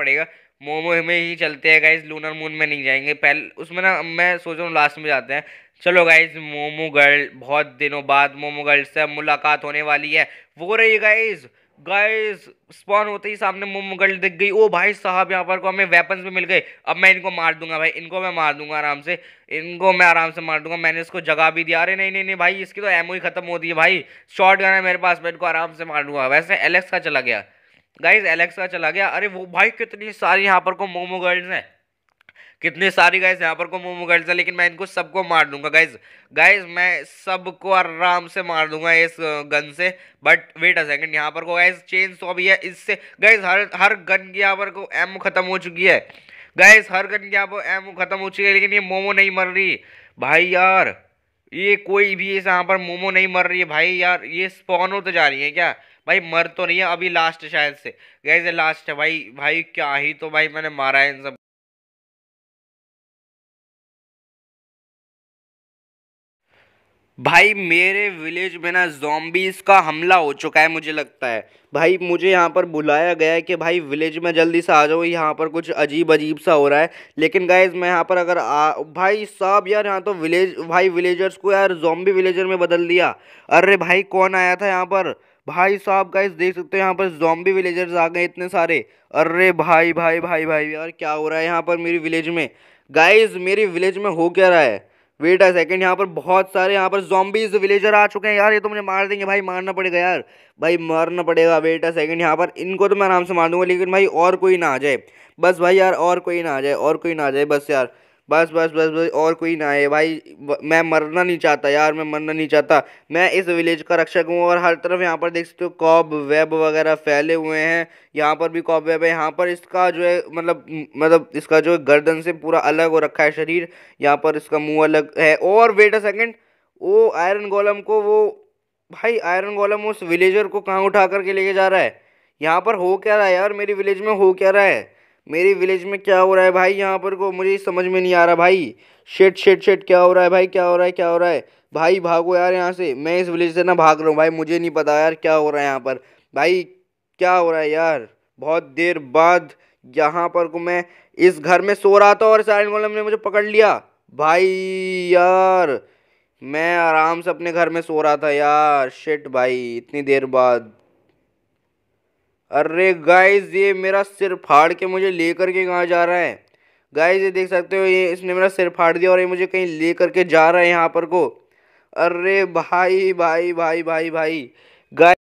पड़ेगा मोमो में ही चलते हैं गाइज लूनर मून में नहीं जाएंगे पहले उसमें ना मैं सोच रहा हूँ लास्ट में जाते हैं चलो गाइज मोमो गर्ल बहुत दिनों बाद मोमो गर्ल से मुलाकात होने वाली है वो रही गाइज गाइज स्पॉन होते ही सामने मोमो गर्ल दिख गई ओ भाई साहब यहाँ पर को हमें वेपन्स भी मिल गए अब मैं इनको मार दूंगा भाई इनको मैं मार दूंगा आराम से इनको मैं आराम से मार दूंगा मैंने इसको जगह भी दिया अरे नहीं नहीं नहीं भाई इसकी तो एमओ ही खत्म होती है भाई शॉर्ट गन है मेरे पास मैं इनको आराम से मार दूंगा वैसे एलेक्स का चला गया गाइज एलेक्सा चला गया अरे वो भाई कितनी सारी यहाँ पर को मोमो गर्ल्स हैं कितनी सारी गाइज यहाँ पर को मोमो गर्ल्स हैं लेकिन मैं इनको सबको मार दूंगा गाइज गाइज मैं सबको आराम से मार दूंगा इस गन से बट वेट अ सेकंड यहाँ पर को गाइज चेन सौ भी है इससे गाइज हर हर गन की यहाँ पर को एम खत्म हो चुकी है गाइज हर गन की यहाँ पर एम खत्म हो चुकी है लेकिन ये मोमो नहीं मर रही भाई यार ये कोई भी इस यहाँ पर मोमो नहीं मर रही है भाई यार ये स्पॉन हो तो जा रही है क्या भाई मर तो नहीं है अभी लास्ट शायद से गैस लास्ट है भाई भाई क्या ही तो भाई मैंने मारा है इन सब भाई मेरे विलेज में ना जॉम्बीज का हमला हो चुका है मुझे लगता है भाई मुझे यहाँ पर बुलाया गया है कि भाई विलेज में जल्दी से आ जाओ यहाँ पर कुछ अजीब अजीब सा हो रहा है लेकिन गाइज मैं यहाँ पर अगर आ भाई साहब यार यहाँ तो विलेज भाई विलेजर्स को यार जॉम्बी विलेजर में बदल दिया अरे भाई कौन आया था यहाँ पर भाई साहब गाइज देख सकते हो यहाँ पर जॉम्बी विलेजर्स आ गए इतने सारे अरे भाई भाई भाई भाई यार क्या हो रहा है यहाँ पर मेरी विलेज में गाइज मेरी विलेज में हो क्या रहा है वेट आ सेकंड यहाँ पर बहुत सारे यहाँ पर जॉम्बीज विलेजर आ चुके हैं यार ये तो मुझे मार देंगे भाई मारना पड़ेगा यार भाई मारना पड़ेगा वेट आ सेकंड यहाँ पर इनको तो मैं आराम से मार दूंगा लेकिन भाई और कोई ना आ जाए बस भाई यार और कोई ना आ जाए और कोई ना आ जाए बस यार बस बस बस बस और कोई ना आए भाई मैं मरना नहीं चाहता यार मैं मरना नहीं चाहता मैं इस विलेज का रक्षक हूँ और हर तरफ यहाँ पर देख सकते हो कॉब वेब वगैरह फैले हुए हैं यहाँ पर भी कॉब वेब है यहाँ पर इसका जो है मतलब मतलब इसका जो गर्दन से पूरा अलग हो रखा है शरीर यहाँ पर इसका मुँह अलग है और वेट अ सेकेंड वो आयरन गोलम को वो भाई आयरन गोलम उस विलेजर को कहाँ उठा करके लेके जा रहा है यहाँ पर हो क्या रहा है यार मेरी विलेज में हो क्या रहा है मेरे विलेज में क्या हो रहा है भाई यहाँ पर को मुझे समझ में नहीं आ रहा भाई शेट शेट शेट क्या हो रहा है भाई क्या हो रहा है क्या हो रहा है भाई भागो यार यहाँ से मैं इस विलेज से ना भाग रहा हूँ भाई मुझे नहीं पता यार क्या हो रहा है यहाँ पर भाई क्या हो रहा है यार बहुत देर बाद यहाँ पर को मैं इस घर में सो रहा था और साइलेंट गोलम ने मुझे पकड़ लिया भाई यार मैं आराम से अपने घर में सो रहा था यार शेट भाई इतनी देर बाद अरे गाइस ये मेरा सिर फाड़ के मुझे लेकर के कहाँ जा रहा है गाइस ये देख सकते हो ये इसने मेरा सिर फाड़ दिया और ये मुझे कहीं ले करके जा रहा है यहाँ पर को अरे भाई भाई भाई भाई भाई गाय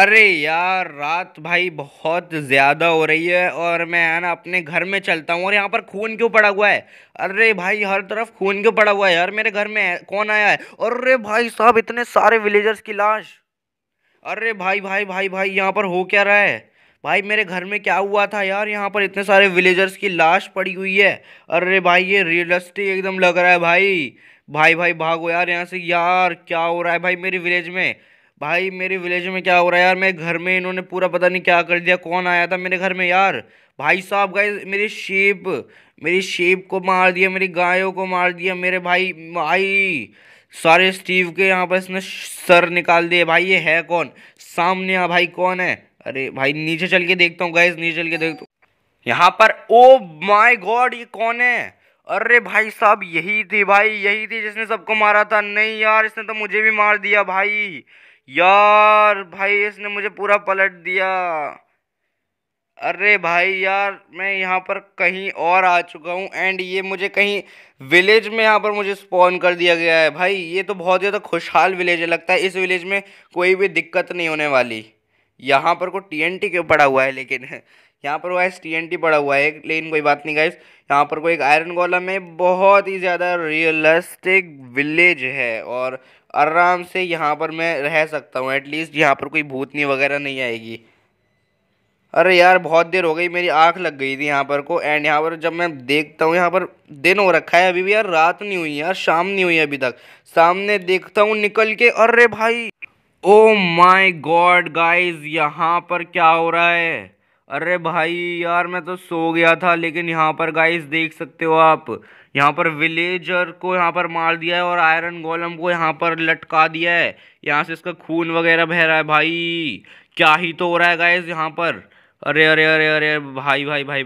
अरे यार रात भाई बहुत ज़्यादा हो रही है और मैं है ना अपने घर में चलता हूँ और यहाँ पर खून क्यों पड़ा हुआ है अरे भाई हर तरफ खून क्यों पड़ा हुआ है यार मेरे घर में कौन आया है अरे भाई साहब इतने सारे विलेजर्स की लाश अरे भाई भाई भाई भाई, भाई यहाँ पर हो क्या रहा है भाई मेरे घर में क्या हुआ था यार यहाँ पर इतने सारे विलेजर्स की लाश पड़ी हुई है अरे भाई ये रियलिस्टिक एकदम लग रहा है भाई भाई भाई भागो यार यहाँ से यार क्या हो रहा है भाई मेरी विलेज में भाई मेरे विलेज में क्या हो रहा है यार मेरे घर में इन्होंने पूरा पता नहीं क्या कर दिया कौन आया था मेरे घर में यार भाई साहब गए मेरी शेप मेरी शेप को मार दिया मेरी गायों को मार दिया मेरे भाई भाई सारे स्टीव के यहाँ पर इसने सर निकाल दिए भाई ये है कौन सामने आ भाई कौन है अरे भाई नीचे चल के देखता हूँ गैस नीचे चल के देखता हूँ यहाँ पर ओ माय गॉड ये कौन है अरे भाई साहब यही थी भाई यही थी जिसने सबको मारा था नहीं यार इसने तो मुझे भी मार दिया भाई यार भाई इसने मुझे पूरा पलट दिया अरे भाई यार मैं यहाँ पर कहीं और आ चुका हूँ एंड ये मुझे कहीं विलेज में यहाँ पर मुझे स्पॉन कर दिया गया है भाई ये तो बहुत ज़्यादा खुशहाल विलेज है लगता है इस विलेज में कोई भी दिक्कत नहीं होने वाली यहाँ पर को टी क्यों पड़ा हुआ है लेकिन यहाँ पर वाइस टी एन टी पड़ा हुआ है लेकिन कोई बात नहीं गाइस यहाँ पर कोई एक आयरन गोलम है बहुत ही ज़्यादा रियलिस्टिक विलेज है और आराम से यहाँ पर मैं रह सकता हूँ एटलीस्ट यहाँ पर कोई भूतनी वगैरह नहीं आएगी अरे यार बहुत देर हो गई मेरी आँख लग गई थी यहाँ पर को एंड यहाँ पर जब मैं देखता हूँ यहाँ पर दिन हो रखा है अभी भी यार रात नहीं हुई यार शाम नहीं हुई अभी तक सामने देखता हूँ निकल के अरे भाई ओ माय गॉड गाइस यहाँ पर क्या हो रहा है अरे भाई यार मैं तो सो गया था लेकिन यहाँ पर गाइस देख सकते हो आप यहाँ पर विलेजर को यहाँ पर मार दिया है और आयरन गोलम को यहाँ पर लटका दिया है यहाँ से इसका खून वगैरह बह रहा है भाई क्या ही तो हो रहा है गाइस यहाँ पर अरे अरे अरे अरे, अरे भाई भाई भाई, भाई, भाई।